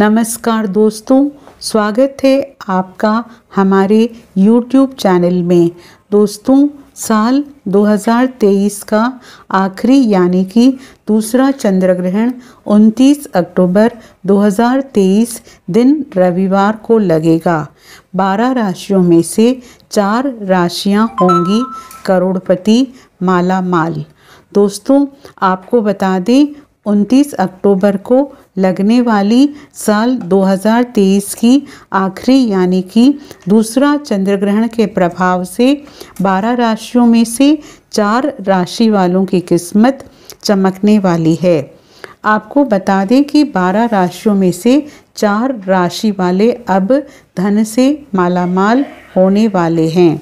नमस्कार दोस्तों स्वागत है आपका हमारे YouTube चैनल में दोस्तों साल 2023 का आखिरी यानी कि दूसरा चंद्र ग्रहण 29 अक्टूबर 2023 दिन रविवार को लगेगा 12 राशियों में से चार राशियां होंगी करोड़पति माला माल दोस्तों आपको बता दें 29 अक्टूबर को लगने वाली साल 2023 की आखिरी यानी कि दूसरा चंद्र ग्रहण के प्रभाव से 12 राशियों में से चार राशि वालों की किस्मत चमकने वाली है आपको बता दें कि 12 राशियों में से चार राशि वाले अब धन से मालामाल होने वाले हैं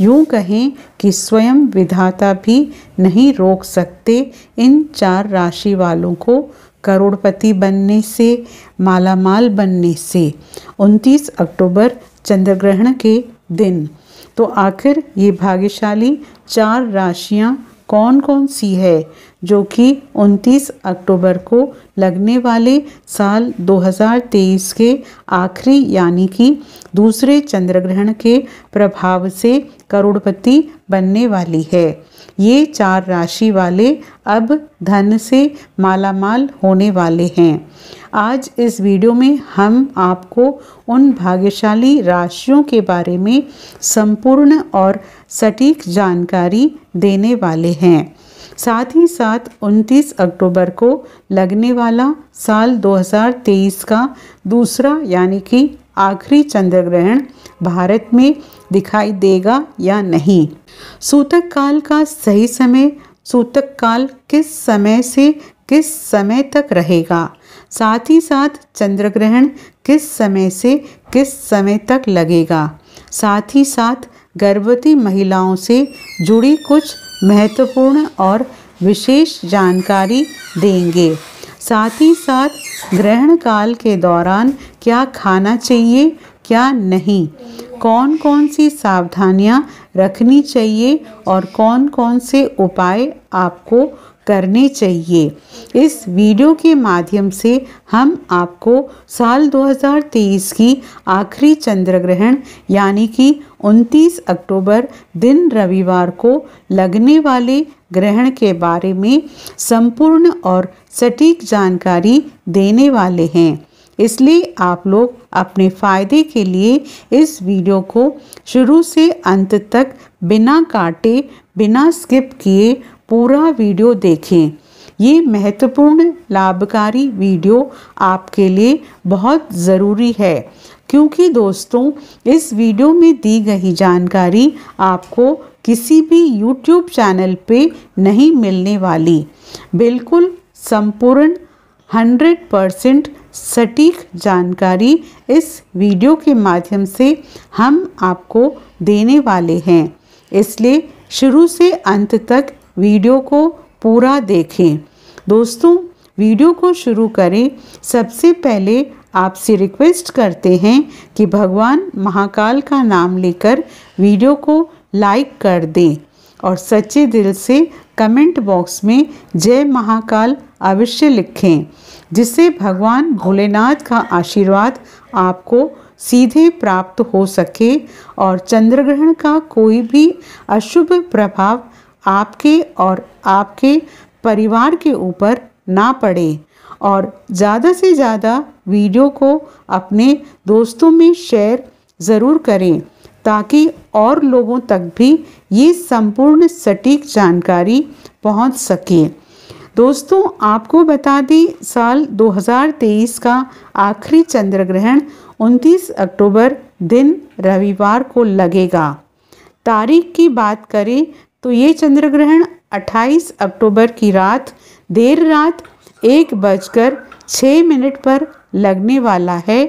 यूं कहें कि स्वयं विधाता भी नहीं रोक सकते इन चार राशि वालों को करोड़पति बनने से मालामाल बनने से 29 अक्टूबर चंद्र ग्रहण के दिन तो आखिर ये भाग्यशाली चार राशियाँ कौन कौन सी है जो कि 29 अक्टूबर को लगने वाले साल 2023 के आखिरी यानी कि दूसरे चंद्र ग्रहण के प्रभाव से करोड़पति बनने वाली है ये चार राशि वाले अब धन से मालामाल होने वाले हैं आज इस वीडियो में हम आपको उन भाग्यशाली राशियों के बारे में संपूर्ण और सटीक जानकारी देने वाले हैं साथ ही साथ 29 अक्टूबर को लगने वाला साल 2023 का दूसरा यानी कि आखिरी चंद्रग्रहण भारत में दिखाई देगा या नहीं सूतक काल का सही समय सूतक काल किस समय से किस समय तक रहेगा साथ ही साथ चंद्रग्रहण किस समय से किस समय तक लगेगा साथ ही साथ गर्भवती महिलाओं से जुड़ी कुछ महत्वपूर्ण और विशेष जानकारी देंगे साथ ही साथ ग्रहण काल के दौरान क्या खाना चाहिए क्या नहीं कौन कौन सी सावधानियां रखनी चाहिए और कौन कौन से उपाय आपको करने चाहिए इस वीडियो के माध्यम से हम आपको साल 2023 की आखिरी चंद्र ग्रहण यानी कि 29 अक्टूबर दिन रविवार को लगने वाले ग्रहण के बारे में संपूर्ण और सटीक जानकारी देने वाले हैं इसलिए आप लोग अपने फ़ायदे के लिए इस वीडियो को शुरू से अंत तक बिना काटे बिना स्किप किए पूरा वीडियो देखें ये महत्वपूर्ण लाभकारी वीडियो आपके लिए बहुत ज़रूरी है क्योंकि दोस्तों इस वीडियो में दी गई जानकारी आपको किसी भी YouTube चैनल पे नहीं मिलने वाली बिल्कुल संपूर्ण 100 परसेंट सटीक जानकारी इस वीडियो के माध्यम से हम आपको देने वाले हैं इसलिए शुरू से अंत तक वीडियो को पूरा देखें दोस्तों वीडियो को शुरू करें सबसे पहले आपसे रिक्वेस्ट करते हैं कि भगवान महाकाल का नाम लेकर वीडियो को लाइक कर दें और सच्चे दिल से कमेंट बॉक्स में जय महाकाल अवश्य लिखें जिससे भगवान भोलेनाथ का आशीर्वाद आपको सीधे प्राप्त हो सके और चंद्रग्रहण का कोई भी अशुभ प्रभाव आपके और आपके परिवार के ऊपर ना पड़े और ज़्यादा से ज़्यादा वीडियो को अपने दोस्तों में शेयर ज़रूर करें ताकि और लोगों तक भी ये संपूर्ण सटीक जानकारी पहुंच सके दोस्तों आपको बता दें साल 2023 का आखिरी चंद्र ग्रहण 29 अक्टूबर दिन रविवार को लगेगा तारीख की बात करें तो ये चंद्र ग्रहण 28 अक्टूबर की रात देर रात एक बजकर छः मिनट पर लगने वाला है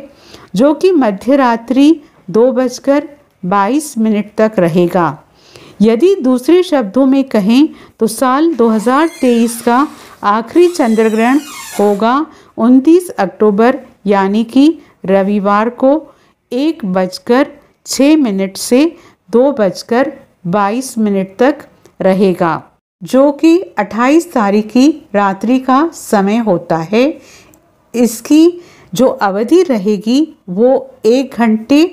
जो कि मध्य रात्रि दो बजकर बाईस मिनट तक रहेगा यदि दूसरे शब्दों में कहें तो साल 2023 का आखिरी चंद्र ग्रहण होगा 29 अक्टूबर यानी कि रविवार को एक बजकर छः मिनट से दो बजकर 22 मिनट तक रहेगा जो कि 28 तारीख की रात्रि का समय होता है इसकी जो अवधि रहेगी वो एक घंटे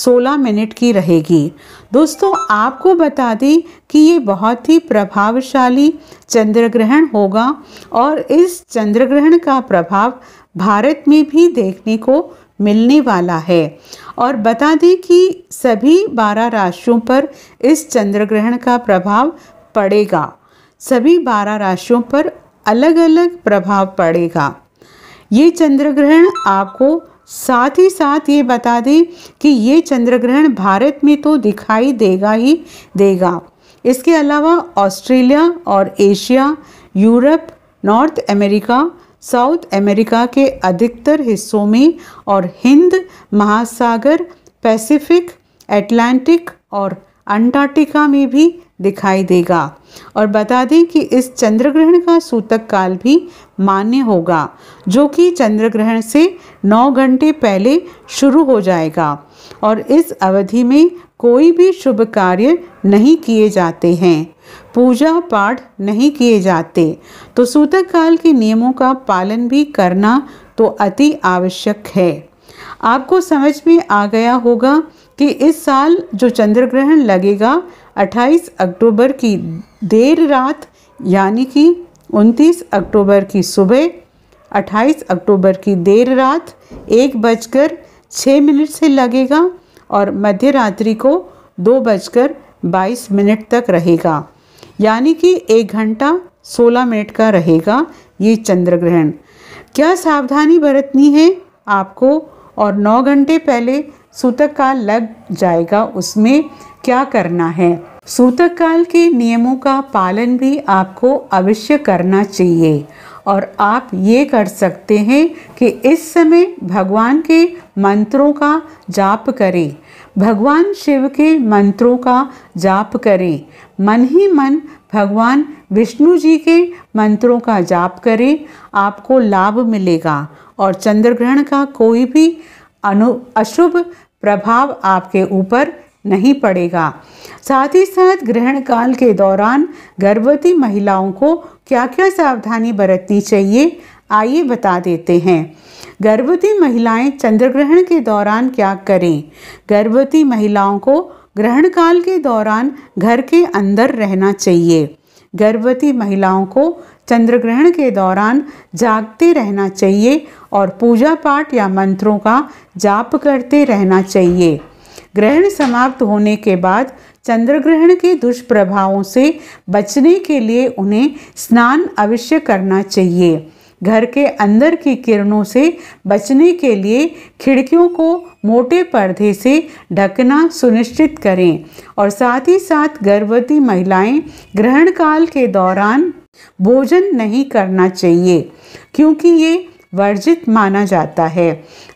16 मिनट की रहेगी दोस्तों आपको बता दें कि ये बहुत ही प्रभावशाली चंद्र ग्रहण होगा और इस चंद्र ग्रहण का प्रभाव भारत में भी देखने को मिलने वाला है और बता दें कि सभी बारह राशियों पर इस चंद्र ग्रहण का प्रभाव पड़ेगा सभी बारह राशियों पर अलग अलग प्रभाव पड़ेगा ये चंद्र ग्रहण आपको साथ ही साथ ये बता दें कि ये चंद्र ग्रहण भारत में तो दिखाई देगा ही देगा इसके अलावा ऑस्ट्रेलिया और Asia Europe North America South America के अधिकतर हिस्सों में और हिंद महासागर पैसिफिक एटलांटिक और अंटार्कटिका में भी दिखाई देगा और बता दें कि इस चंद्रग्रहण का सूतक काल भी मान्य होगा जो कि चंद्रग्रहण से 9 घंटे पहले शुरू हो जाएगा और इस अवधि में कोई भी शुभ कार्य नहीं किए जाते हैं पूजा पाठ नहीं किए जाते तो सूतक काल के नियमों का पालन भी करना तो अति आवश्यक है आपको समझ में आ गया होगा कि इस साल जो चंद्र ग्रहण लगेगा 28 अक्टूबर की देर रात यानी कि 29 अक्टूबर की सुबह 28 अक्टूबर की देर रात एक बजकर छः मिनट से लगेगा और मध्य रात्रि को दो बजकर बाईस मिनट तक रहेगा यानी कि एक घंटा सोलह मिनट का रहेगा ये चंद्र ग्रहण क्या सावधानी बरतनी है आपको और नौ घंटे पहले सूतक काल लग जाएगा उसमें क्या करना है सूतक काल के नियमों का पालन भी आपको अवश्य करना चाहिए और आप ये कर सकते हैं कि इस समय भगवान के मंत्रों का जाप करें भगवान शिव के मंत्रों का जाप करें मन ही मन भगवान विष्णु जी के मंत्रों का जाप करें आपको लाभ मिलेगा और चंद्रग्रहण का कोई भी अनु अशुभ प्रभाव आपके ऊपर नहीं पड़ेगा साथ ही साथ ग्रहण काल के दौरान गर्भवती महिलाओं को क्या क्या सावधानी बरतनी चाहिए आइए बता देते हैं गर्भवती महिलाएं ग्रहण के दौरान क्या करें गर्भवती महिलाओं को ग्रहण काल के दौरान घर के अंदर रहना चाहिए गर्भवती महिलाओं को चंद्र ग्रहण के दौरान जागते रहना चाहिए और पूजा पाठ या मंत्रों का जाप करते रहना चाहिए ग्रहण समाप्त होने के बाद चंद्रग्रहण के दुष्प्रभावों से बचने के लिए उन्हें स्नान अवश्य करना चाहिए घर के अंदर की किरणों से बचने के लिए खिड़कियों को मोटे पर्दे से ढकना सुनिश्चित करें और साथ ही साथ गर्भवती महिलाएं ग्रहण काल के दौरान भोजन नहीं करना चाहिए क्योंकि ये वर्जित माना जाता है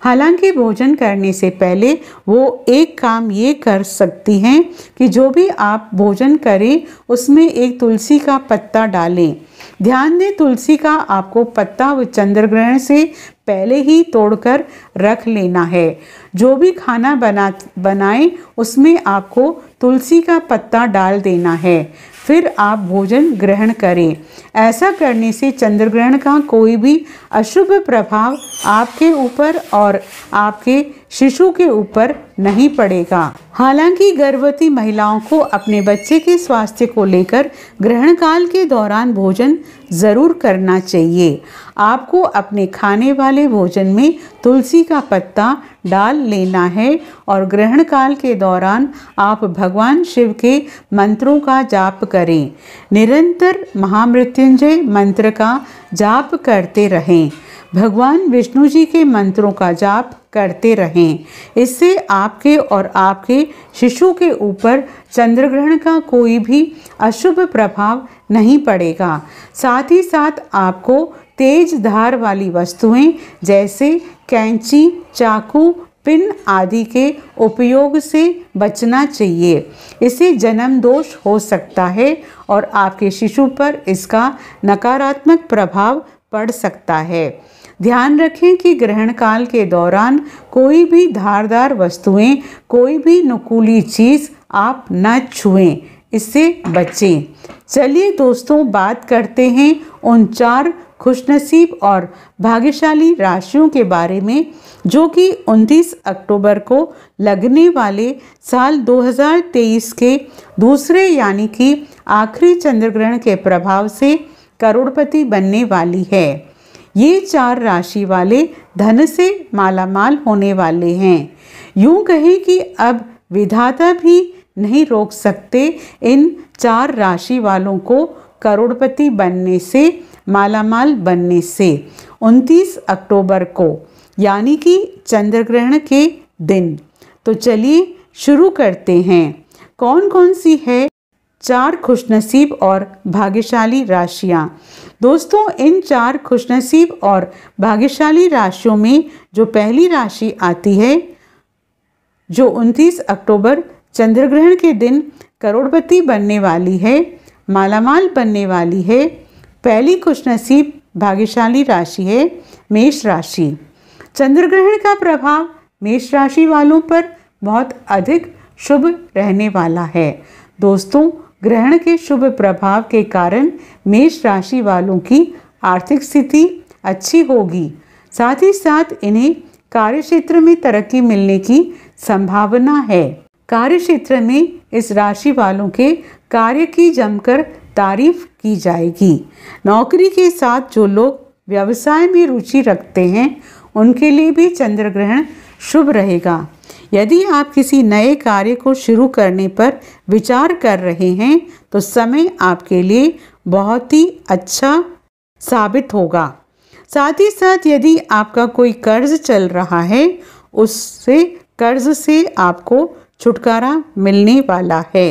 हालांकि भोजन करने से पहले वो एक काम ये कर सकती हैं कि जो भी आप भोजन करें उसमें एक तुलसी का पत्ता डालें ध्यान दें तुलसी का आपको पत्ता व चंद्रग्रहण से पहले ही तोड़कर रख लेना है जो भी खाना बना बनाएं उसमें आपको तुलसी का पत्ता डाल देना है फिर आप भोजन ग्रहण करें ऐसा करने से चंद्रग्रहण का कोई भी अशुभ प्रभाव आपके ऊपर और आपके शिशु के ऊपर नहीं पड़ेगा हालांकि गर्भवती महिलाओं को अपने बच्चे के स्वास्थ्य को लेकर ग्रहण काल के दौरान भोजन ज़रूर करना चाहिए आपको अपने खाने वाले भोजन में तुलसी का पत्ता डाल लेना है और ग्रहण काल के दौरान आप भगवान शिव के मंत्रों का जाप करें निरंतर महामृत्युंजय मंत्र का जाप करते रहें भगवान विष्णु जी के मंत्रों का जाप करते रहें इससे आपके और आपके शिशु के ऊपर चंद्रग्रहण का कोई भी अशुभ प्रभाव नहीं पड़ेगा साथ ही साथ आपको तेज धार वाली वस्तुएं जैसे कैंची चाकू पिन आदि के उपयोग से बचना चाहिए इसे जन्म दोष हो सकता है और आपके शिशु पर इसका नकारात्मक प्रभाव पड़ सकता है ध्यान रखें कि ग्रहण काल के दौरान कोई भी धारदार वस्तुएं कोई भी नुकूली चीज़ आप न छुएं इससे बचें चलिए दोस्तों बात करते हैं उन चार खुशनसीब और भाग्यशाली राशियों के बारे में जो कि 29 अक्टूबर को लगने वाले साल 2023 के दूसरे यानी कि आखिरी चंद्रग्रहण के प्रभाव से करोड़पति बनने वाली है ये चार राशि वाले धन से मालामाल होने वाले हैं यूं कहें कि अब विधाता भी नहीं रोक सकते इन चार राशि वालों को करोड़पति बनने से मालामाल बनने से 29 अक्टूबर को यानी कि चंद्रग्रहण के दिन तो चलिए शुरू करते हैं कौन कौन सी है चार खुशनसीब और भाग्यशाली राशियाँ दोस्तों इन चार खुशनसीब और भाग्यशाली राशियों में जो पहली राशि आती है जो 29 अक्टूबर चंद्रग्रहण के दिन करोड़पति बनने वाली है मालामाल बनने वाली है पहली खुशनसीब भाग्यशाली राशि है मेष राशि चंद्रग्रहण का प्रभाव मेष राशि वालों पर बहुत अधिक शुभ रहने वाला है दोस्तों ग्रहण के शुभ प्रभाव के कारण मेष राशि वालों की आर्थिक स्थिति अच्छी होगी साथ ही साथ इन्हें कार्य क्षेत्र में तरक्की मिलने की संभावना है कार्य क्षेत्र में इस राशि वालों के कार्य की जमकर तारीफ की जाएगी नौकरी के साथ जो लोग व्यवसाय में रुचि रखते हैं उनके लिए भी चंद्र ग्रहण शुभ रहेगा यदि आप किसी नए कार्य को शुरू करने पर विचार कर रहे हैं तो समय आपके लिए बहुत ही अच्छा साबित होगा साथ ही साथ यदि आपका कोई कर्ज चल रहा है उससे कर्ज से आपको छुटकारा मिलने वाला है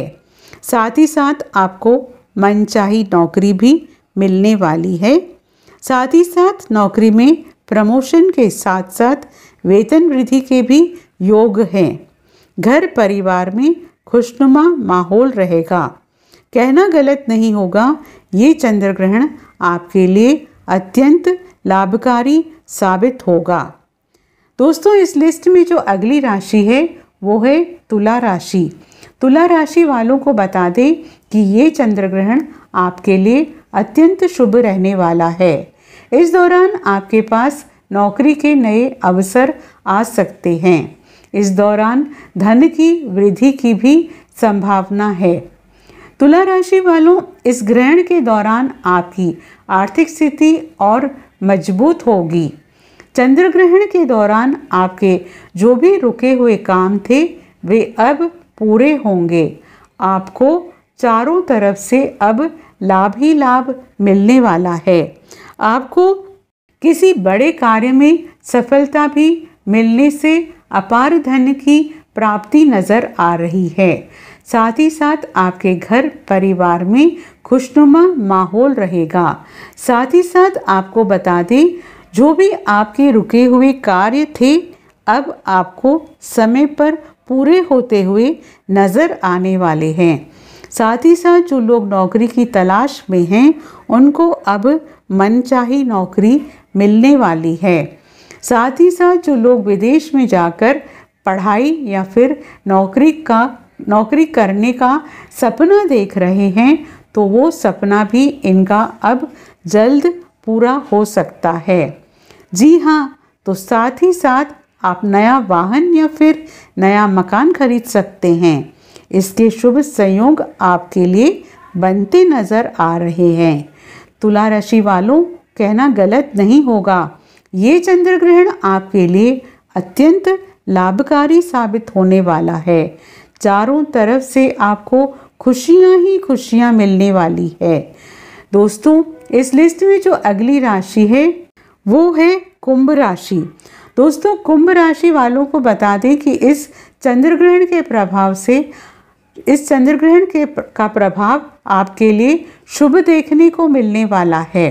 साथ ही साथ आपको मनचाही नौकरी भी मिलने वाली है साथ ही साथ नौकरी में प्रमोशन के साथ साथ वेतन वृद्धि के भी योग हैं घर परिवार में खुशनुमा माहौल रहेगा कहना गलत नहीं होगा ये चंद्र ग्रहण आपके लिए अत्यंत लाभकारी साबित होगा दोस्तों इस लिस्ट में जो अगली राशि है वो है तुला राशि तुला राशि वालों को बता दें कि ये चंद्र ग्रहण आपके लिए अत्यंत शुभ रहने वाला है इस दौरान आपके पास नौकरी के नए अवसर आ सकते हैं इस दौरान धन की वृद्धि की भी संभावना है तुला राशि वालों इस ग्रहण के दौरान आपकी आर्थिक स्थिति और मजबूत होगी चंद्र ग्रहण के दौरान आपके जो भी रुके हुए काम थे वे अब पूरे होंगे आपको चारों तरफ से अब लाभ ही लाभ मिलने वाला है आपको किसी बड़े कार्य में सफलता भी मिलने से अपार धन की प्राप्ति नज़र आ रही है साथ ही साथ आपके घर परिवार में खुशनुमा माहौल रहेगा साथ ही साथ आपको बता दें जो भी आपके रुके हुए कार्य थे अब आपको समय पर पूरे होते हुए नज़र आने वाले हैं साथ ही साथ जो लोग नौकरी की तलाश में हैं उनको अब मनचाही नौकरी मिलने वाली है साथ ही साथ जो लोग विदेश में जाकर पढ़ाई या फिर नौकरी का नौकरी करने का सपना देख रहे हैं तो वो सपना भी इनका अब जल्द पूरा हो सकता है जी हाँ तो साथ ही साथ आप नया वाहन या फिर नया मकान खरीद सकते हैं इसके शुभ संयोग आपके लिए बनते नज़र आ रहे हैं तुला राशि वालों कहना गलत नहीं होगा ये चंद्र ग्रहण आपके लिए अत्यंत लाभकारी साबित होने वाला है चारों तरफ से आपको खुशियां ही खुशियां मिलने वाली है दोस्तों इस लिस्ट में जो अगली राशि है वो है कुंभ राशि दोस्तों कुंभ राशि वालों को बता दें कि इस चंद्र ग्रहण के प्रभाव से इस चंद्र ग्रहण के का प्रभाव आपके लिए शुभ देखने को मिलने वाला है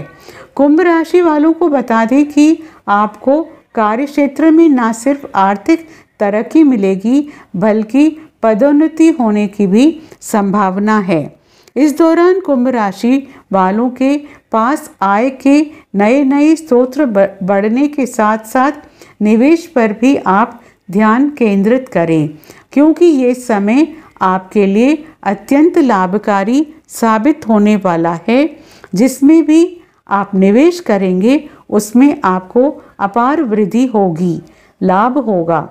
कुंभ राशि वालों को बता दें कि आपको कार्य क्षेत्र में ना सिर्फ आर्थिक तरक्की मिलेगी बल्कि पदोन्नति होने की भी संभावना है इस दौरान कुंभ राशि वालों के पास आय के नए नए स्रोत बढ़ने के साथ साथ निवेश पर भी आप ध्यान केंद्रित करें क्योंकि ये समय आपके लिए अत्यंत लाभकारी साबित होने वाला है जिसमें भी आप निवेश करेंगे उसमें आपको अपार वृद्धि होगी लाभ होगा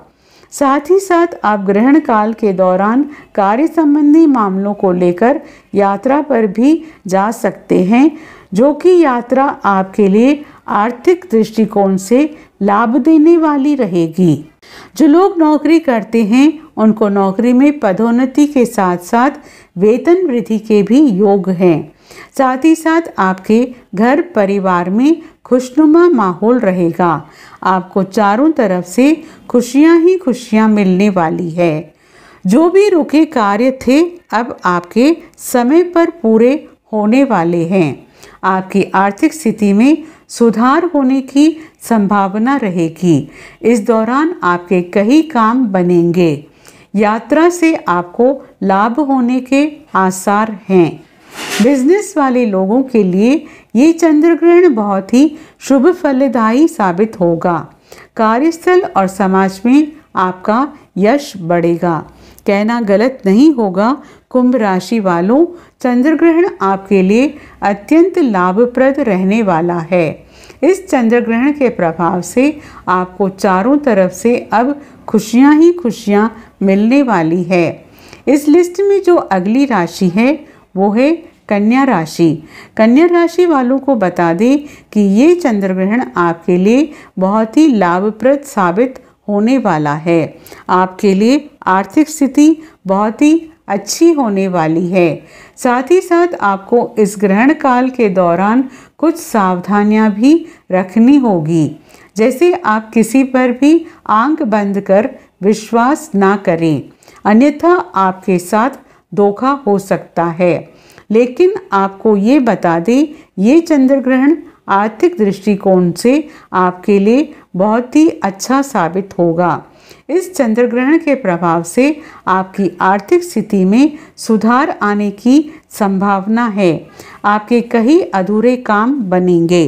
साथ ही साथ आप ग्रहण काल के दौरान कार्य संबंधी मामलों को लेकर यात्रा पर भी जा सकते हैं जो कि यात्रा आपके लिए आर्थिक दृष्टिकोण से लाभ देने वाली रहेगी जो लोग नौकरी करते हैं उनको नौकरी में पदोन्नति के साथ साथ वेतन वृद्धि के भी योग हैं साथ ही साथ आपके घर परिवार में खुशनुमा माहौल रहेगा आपको चारों तरफ से खुशियां ही खुशियां मिलने वाली है जो भी रुके कार्य थे अब आपके समय पर पूरे होने वाले हैं आपकी आर्थिक स्थिति में सुधार होने की संभावना रहेगी इस दौरान आपके कई काम बनेंगे यात्रा से आपको लाभ होने के आसार हैं बिजनेस वाले लोगों के लिए ये चंद्र ग्रहण बहुत ही शुभ फलदायी साबित होगा कार्यस्थल और समाज में आपका यश बढ़ेगा कहना गलत नहीं होगा कुंभ राशि वालों चंद्र ग्रहण आपके लिए अत्यंत लाभप्रद रहने वाला है इस चंद्र ग्रहण के प्रभाव से आपको चारों तरफ से अब खुशियां ही खुशियां मिलने वाली है इस लिस्ट में जो अगली राशि है वो है कन्या राशि कन्या राशि वालों को बता दें कि ये चंद्र ग्रहण आपके लिए बहुत ही लाभप्रद साबित होने वाला है आपके लिए आर्थिक स्थिति बहुत ही अच्छी होने वाली है साथ ही साथ आपको इस ग्रहण काल के दौरान कुछ सावधानियां भी रखनी होगी जैसे आप किसी पर भी आंख बंद कर विश्वास ना करें अन्यथा आपके साथ धोखा हो सकता है लेकिन आपको ये बता दें ये चंद्र ग्रहण आर्थिक दृष्टिकोण से आपके लिए बहुत ही अच्छा साबित होगा इस चंद्र ग्रहण के प्रभाव से आपकी आर्थिक स्थिति में सुधार आने की संभावना है आपके कई अधूरे काम बनेंगे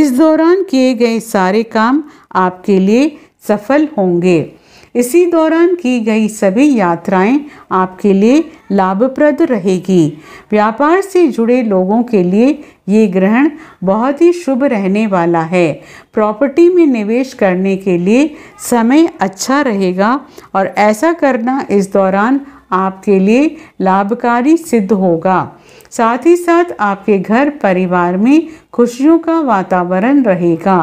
इस दौरान किए गए सारे काम आपके लिए सफल होंगे इसी दौरान की गई सभी यात्राएं आपके लिए लाभप्रद रहेगी व्यापार से जुड़े लोगों के लिए ये ग्रहण बहुत ही शुभ रहने वाला है प्रॉपर्टी में निवेश करने के लिए समय अच्छा रहेगा और ऐसा करना इस दौरान आपके लिए लाभकारी सिद्ध होगा साथ ही साथ आपके घर परिवार में खुशियों का वातावरण रहेगा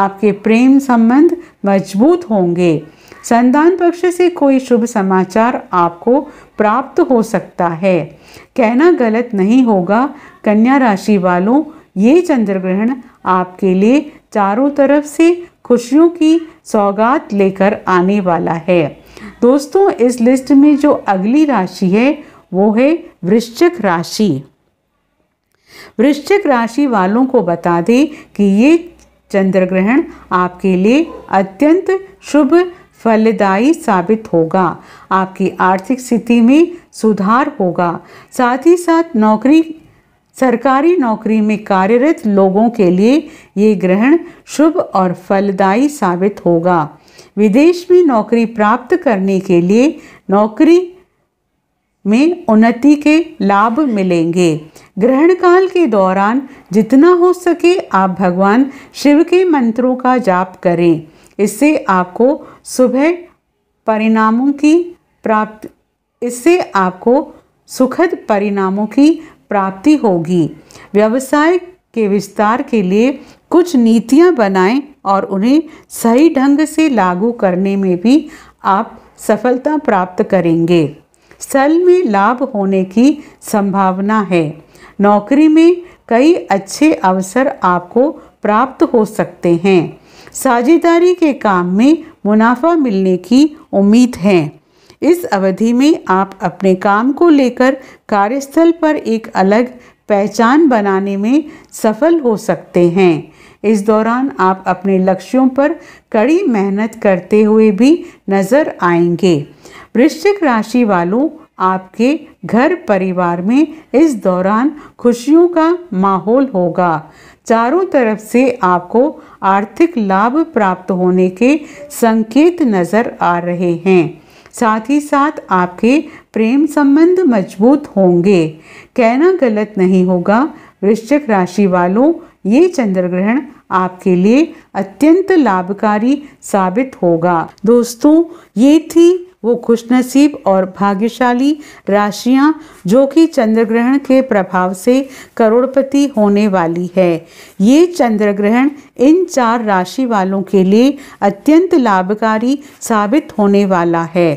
आपके प्रेम संबंध मजबूत होंगे संतान पक्ष से कोई शुभ समाचार आपको प्राप्त हो सकता है कहना गलत नहीं होगा कन्या राशि वालों ये चंद्र ग्रहण आपके लिए चारों तरफ से खुशियों की सौगात लेकर आने वाला है दोस्तों इस लिस्ट में जो अगली राशि है वो है वृश्चिक राशि वृश्चिक राशि वालों को बता दें कि ये चंद्र ग्रहण आपके लिए अत्यंत शुभ फलदायी साबित होगा आपकी आर्थिक स्थिति में सुधार होगा साथ ही साथ नौकरी सरकारी नौकरी में कार्यरत लोगों के लिए ये ग्रहण शुभ और फलदायी साबित होगा विदेश में नौकरी प्राप्त करने के लिए नौकरी में उन्नति के लाभ मिलेंगे ग्रहण काल के दौरान जितना हो सके आप भगवान शिव के मंत्रों का जाप करें इससे आपको सुबह परिणामों की प्राप्त इससे आपको सुखद परिणामों की प्राप्ति होगी व्यवसाय के विस्तार के लिए कुछ नीतियां बनाएं और उन्हें सही ढंग से लागू करने में भी आप सफलता प्राप्त करेंगे स्थल में लाभ होने की संभावना है नौकरी में कई अच्छे अवसर आपको प्राप्त हो सकते हैं साझेदारी के काम में मुनाफा मिलने की उम्मीद है इस अवधि में आप अपने काम को लेकर कार्यस्थल पर एक अलग पहचान बनाने में सफल हो सकते हैं इस दौरान आप अपने लक्ष्यों पर कड़ी मेहनत करते हुए भी नजर आएंगे वृश्चिक राशि वालों आपके घर परिवार में इस दौरान खुशियों का माहौल होगा चारों तरफ से आपको आर्थिक लाभ प्राप्त होने के संकेत नज़र आ रहे हैं साथ ही साथ आपके प्रेम संबंध मजबूत होंगे कहना गलत नहीं होगा वृश्चिक राशि वालों ये चंद्र ग्रहण आपके लिए अत्यंत लाभकारी साबित होगा दोस्तों ये थी वो खुशनसीब और भाग्यशाली राशियां जो कि चंद्र ग्रहण के प्रभाव से करोड़पति होने वाली है ये चंद्र ग्रहण इन चार राशि वालों के लिए अत्यंत लाभकारी साबित होने वाला है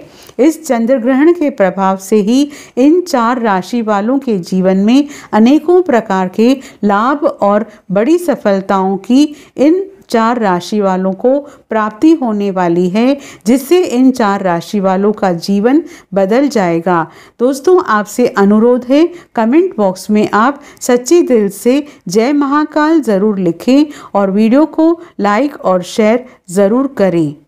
इस चंद्र ग्रहण के प्रभाव से ही इन चार राशि वालों के जीवन में अनेकों प्रकार के लाभ और बड़ी सफलताओं की इन चार राशि वालों को प्राप्ति होने वाली है जिससे इन चार राशि वालों का जीवन बदल जाएगा दोस्तों आपसे अनुरोध है कमेंट बॉक्स में आप सच्चे दिल से जय महाकाल ज़रूर लिखें और वीडियो को लाइक और शेयर ज़रूर करें